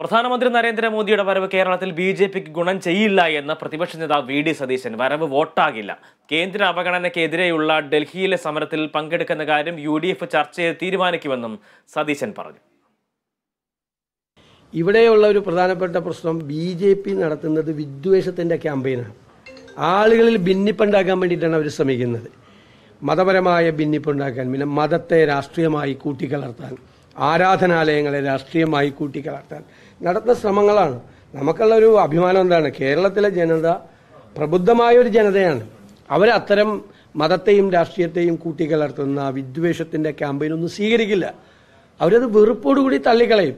പ്രധാനമന്ത്രി നരേന്ദ്രമോദിയുടെ വരവ് കേരളത്തിൽ ബി ജെ പിക്ക് ഗുണം ചെയ്യില്ല എന്ന് പ്രതിപക്ഷ നേതാവ് വി ഡി സതീശൻ വരവ് വോട്ടാകില്ല കേന്ദ്ര അവഗണനയ്ക്കെതിരെയുള്ള ഡൽഹിയിലെ സമരത്തിൽ പങ്കെടുക്കുന്ന കാര്യം യു ഡി എഫ് ചർച്ച ചെയ്ത് തീരുമാനിക്കുമെന്നും സതീശൻ പറഞ്ഞു ഇവിടെയുള്ള ഒരു പ്രധാനപ്പെട്ട പ്രശ്നം ബി ജെ പി നടത്തുന്നത് വിദ്വേഷത്തിൻ്റെ ക്യാമ്പയിനാണ് ആളുകളിൽ ഭിന്നിപ്പുണ്ടാക്കാൻ വേണ്ടിയിട്ടാണ് അവർ ശ്രമിക്കുന്നത് മതപരമായ ഭിന്നിപ്പുണ്ടാക്കാൻ പിന്നെ മതത്തെ രാഷ്ട്രീയമായി കൂട്ടിക്കലർത്താൻ ആരാധനാലയങ്ങളെ രാഷ്ട്രീയമായി കൂട്ടിക്കലർത്താൻ നടത്തുന്ന ശ്രമങ്ങളാണ് നമുക്കുള്ള ഒരു അഭിമാനം എന്താണ് കേരളത്തിലെ ജനത പ്രബുദ്ധമായ ഒരു ജനതയാണ് അവരത്തരം മതത്തെയും രാഷ്ട്രീയത്തെയും കൂട്ടിക്കലർത്തുന്ന വിദ്വേഷത്തിൻ്റെ ക്യാമ്പയിനൊന്നും സ്വീകരിക്കില്ല അവരത് വെറുപ്പോടുകൂടി തള്ളിക്കളയും